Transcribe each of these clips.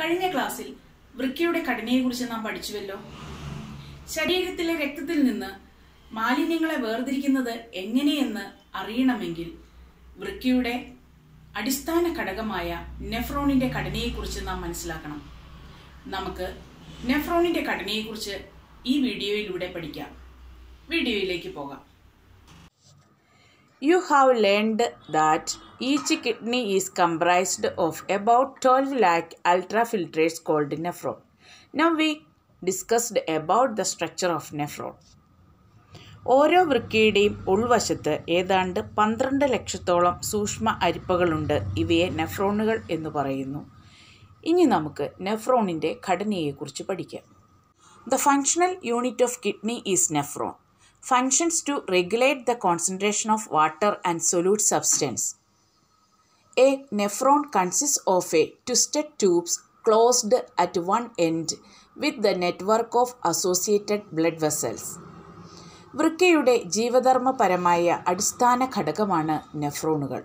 കഴിഞ്ഞ ക്ലാസ്സിൽ വൃക്കയുടെ കുറിച്ച് നാം പഠിച്ചുവല്ലോ ശരീരത്തിലെ രക്തത്തിൽ നിന്ന് മാലിന്യങ്ങളെ വേർതിരിക്കുന്നത് എങ്ങനെയെന്ന് അറിയണമെങ്കിൽ വൃക്കയുടെ അടിസ്ഥാന ഘടകമായ നെഫ്രോണിന്റെ കുറിച്ച് നാം മനസ്സിലാക്കണം നമുക്ക് നെഫ്രോണിന്റെ കുറിച്ച് ഈ വീഡിയോയിലൂടെ പഠിക്കാം വീഡിയോയിലേക്ക് പോകാം you have learned that kidney is comprised of about twelve 12 ultrafiltrates called nephron now we discussed about the structure of nephron ഓരോ വൃക്കയുടെയും ഉൾവശത്ത് ഏതാണ്ട് പന്ത്രണ്ട് ലക്ഷത്തോളം സൂക്ഷ്മ അരിപ്പകളുണ്ട് ഇവയെ നെഫ്രോണുകൾ എന്ന് പറയുന്നു ഇനി നമുക്ക് നെഫ്രോണിൻ്റെ ഘടനയെക്കുറിച്ച് പഠിക്കാം the functional unit of kidney is nephron functions to regulate the concentration of water and solute substance A nephron consists of a twisted tubes closed at one end with the network of associated blood vessels. വൃക്കയുടെ ജീവധർമ്മപരമായ അടിസ്ഥാന ഘടകമാണ് നെഫ്രോണുകൾ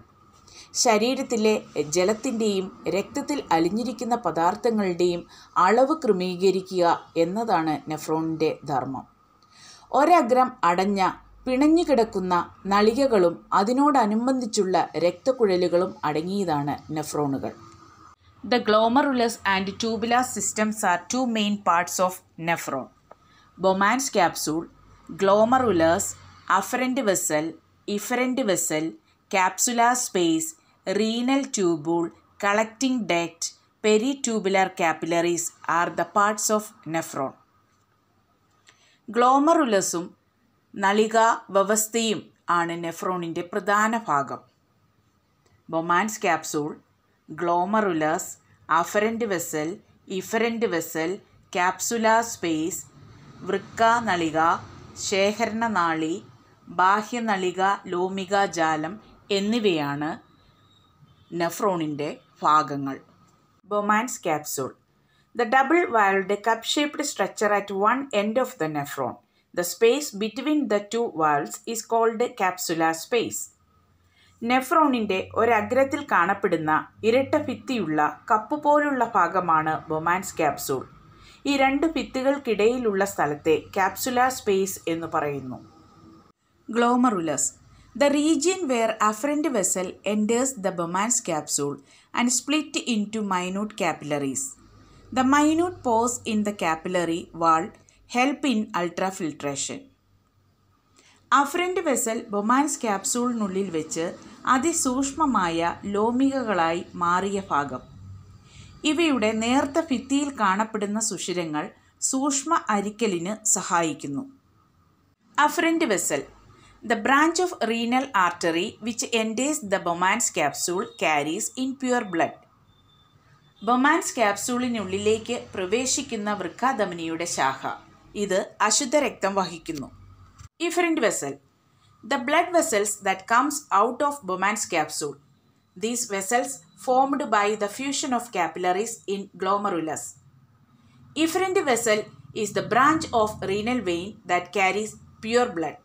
ശരീരത്തിലെ ജലത്തിൻ്റെയും രക്തത്തിൽ അലിഞ്ഞിരിക്കുന്ന പദാർത്ഥങ്ങളുടെയും അളവ് ക്രമീകരിക്കുക എന്നതാണ് നെഫ്രോണിൻ്റെ ധർമ്മം ഒരഗ്രം അടഞ്ഞ പിണഞ്ഞു കിടക്കുന്ന നളികകളും അതിനോടനുബന്ധിച്ചുള്ള രക്തക്കുഴലുകളും അടങ്ങിയതാണ് നെഫ്രോണുകൾ the glomerulus and tubular systems are two main parts of nephron Bowman's capsule glomerulus afferent vessel efferent vessel capsular space renal tubule collecting duct peritubular capillaries are the parts of nephron ഗ്ലോമറുലസും നളിക വ്യവസ്ഥയും ആണ് നെഫ്രോണിൻ്റെ പ്രധാന ഭാഗം Bowman's capsule glomerulus afferent vessel efferent vessel capsular space വൃക്ക നളിക നാളി ബാഹ്യനളിക ലോമിക ജാലം എന്നിവയാണ് നെഫ്രോണിൻ്റെ ഭാഗങ്ങൾ Bowman's capsule the double walled cup shaped structure at one end of the nephron The space between the two walls is called capsular space നെഫ്രോണിൻ്റെ ഒരഗ്രത്തിൽ കാണപ്പെടുന്ന ഇരട്ട ഭിത്തിയുള്ള കപ്പ് പോലുള്ള ഭാഗമാണ് ബൊമാൻസ് ക്യാപ്സൂൾ ഈ രണ്ട് ഭിത്തികൾക്കിടയിലുള്ള സ്ഥലത്തെ ക്യാപ്സുല സ്പേസ് എന്ന് പറയുന്നു glomerulus the region where afferent vessel enters the Bowman's capsule and split into minute capillaries the minute pores in the capillary wall help in ultrafiltration afferent vessel Bowman's ക്യാപ്സൂളിനുള്ളിൽ വെച്ച് അതിസൂക്ഷ്മമായ ലോമികകളായി മാറിയ ഭാഗം ഇവയുടെ നേർത്ത ഭിത്തിയിൽ കാണപ്പെടുന്ന സുഷിരങ്ങൾ സൂക്ഷ്മ അരിക്കലിന് സഹായിക്കുന്നു afferent vessel the branch of renal artery which enters the Bowman's capsule carries impure blood Bowman's ക്യാപ്സൂളിനുള്ളിലേക്ക് പ്രവേശിക്കുന്ന വൃക്കാധമനിയുടെ ശാഖ ഇത് അശുദ്ധ രക്തം വഹിക്കുന്നു efferent vessel the blood vessels that comes out of Bowman's capsule these vessels formed by the fusion of capillaries in glomerulus efferent vessel is the branch of renal vein that carries pure blood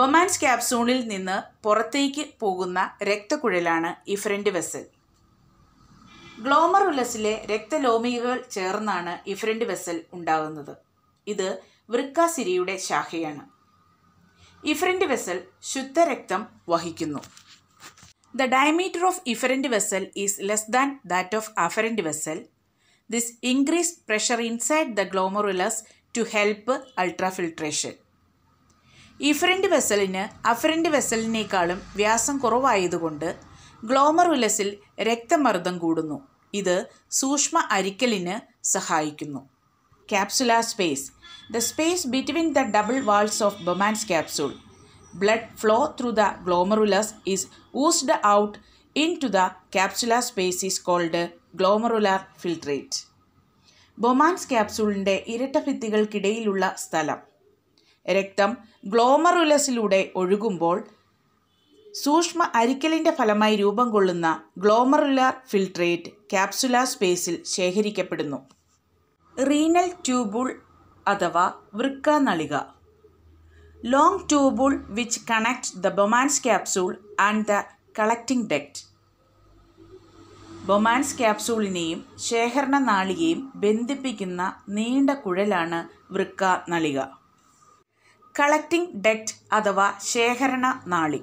Bowman's ക്യാപ്സൂണിൽ നിന്ന് പുറത്തേക്ക് പോകുന്ന രക്തക്കുഴലാണ് ഇഫറിൻ്റ് vessel ഗ്ലോമറുലസിലെ രക്തലോമികകൾ ചേർന്നാണ് ഇഫ്രണ്ട് vessel ഉണ്ടാകുന്നത് ഇത് വൃക്കാസിരിയുടെ ശാഖയാണ് ഇഫ്രണ്ട് vessel ശുദ്ധരക്തം വഹിക്കുന്നു the diameter of efferent vessel is less than that of afferent vessel this increase pressure inside the glomerulus to help ultrafiltration efferent വെസലിന് അഫറൻറ്റ് വെസലിനേക്കാളും വ്യാസം കുറവായതുകൊണ്ട് ഗ്ലോമറുലസിൽ രക്തമർദ്ദം കൂടുന്നു ഇത് സൂക്ഷ്മ അരിക്കലിന് സഹായിക്കുന്നു capsular space the space between the double walls of Bowman's capsule blood flow through the glomerulus is oozed out into the capsular space is called glomerular filtrate Bowman's ക്യാപ്സൂളിൻ്റെ ഇരട്ട ഭിത്തികൾക്കിടയിലുള്ള സ്ഥലം രക്തം ഗ്ലോമറുലസിലൂടെ ഒഴുകുമ്പോൾ സൂക്ഷ്മ അരിക്കലിൻ്റെ ഫലമായി രൂപം കൊള്ളുന്ന ഗ്ലോമറുലാർ ഫിൽട്രേറ്റ് ക്യാപ്സുലാർ സ്പേസിൽ ശേഖരിക്കപ്പെടുന്നു renal tubule അഥവാ വൃക്ക നളിക long tubule which connect the Bowman's capsule and the collecting duct Bowman's ക്യാപ്സൂളിനെയും ശേഖരണ നാളികയും ബന്ധിപ്പിക്കുന്ന നീണ്ട കുഴലാണ് വൃക്ക നളിക കളക്റ്റിംഗ് ഡെക്റ്റ് അഥവാ ശേഖരണ നാളി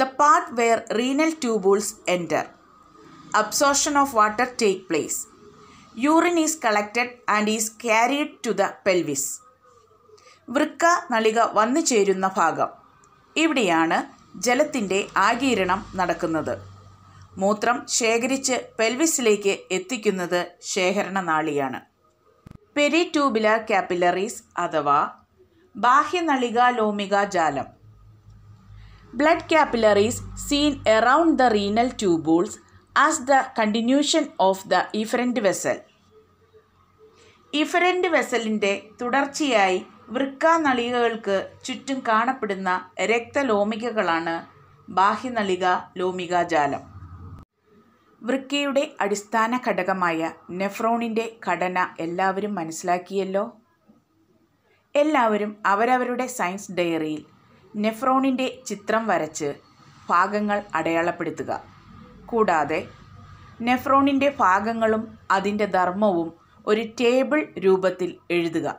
the path where renal tubules enter absorption of water take place urine is collected and is carried to the pelvis വൃക്ക നളിക വന്നു ചേരുന്ന ഭാഗം ഇവിടെയാണ് ജലത്തിൻ്റെ ആകീരണം നടക്കുന്നത് മൂത്രം ശേഖരിച്ച് പെൽവിസിലേക്ക് എത്തിക്കുന്നത് ശേഖരണ നാളിയാണ് പെരി ട്യൂബിലാർ ക്യാപ്പിലറീസ് അഥവാ ബാഹ്യനളികാലോമിക ജാലം blood capillaries seen around the renal tubules as the continuation of the efferent vessel efferent വെസലിൻ്റെ തുടർച്ചയായി വൃക്കാനളികകൾക്ക് ചുറ്റും കാണപ്പെടുന്ന രക്തലോമികകളാണ് ബാഹ്യനളിക ലോമികാജാലം വൃക്കയുടെ അടിസ്ഥാന ഘടകമായ നെഫ്രോണിൻ്റെ ഘടന എല്ലാവരും മനസ്സിലാക്കിയല്ലോ എല്ലാവരും അവരവരുടെ സയൻസ് ഡയറിയിൽ നെഫ്രോണിൻ്റെ ചിത്രം വരച്ച് ഭാഗങ്ങൾ അടയാളപ്പെടുത്തുക കൂടാതെ നെഫ്രോണിൻ്റെ ഭാഗങ്ങളും അതിൻ്റെ ധർമ്മവും ഒരു ടേബിൾ രൂപത്തിൽ എഴുതുക